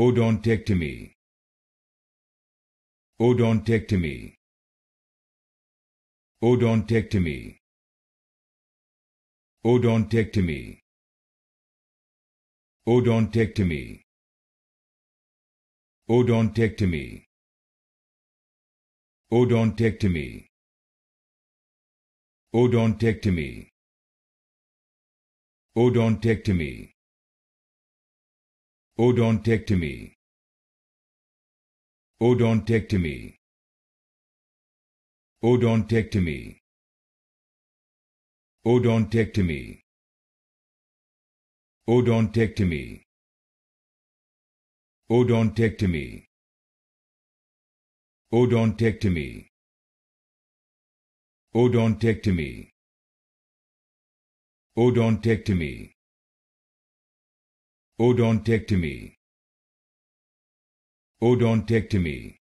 O oh, don't take to me. O oh, don't take to me. O oh, don't take to me. O don't take to me. O don't take to me. O don't take to me. O don't take to me. O don't take to me. O oh, don't take to me. O oh, don't take to me. O oh, don't take to me. O don't take to me. O don't take to me. O don't take to me. O don't take to me. O don't take to me. O oh, don't take to me. O oh, don't take to me.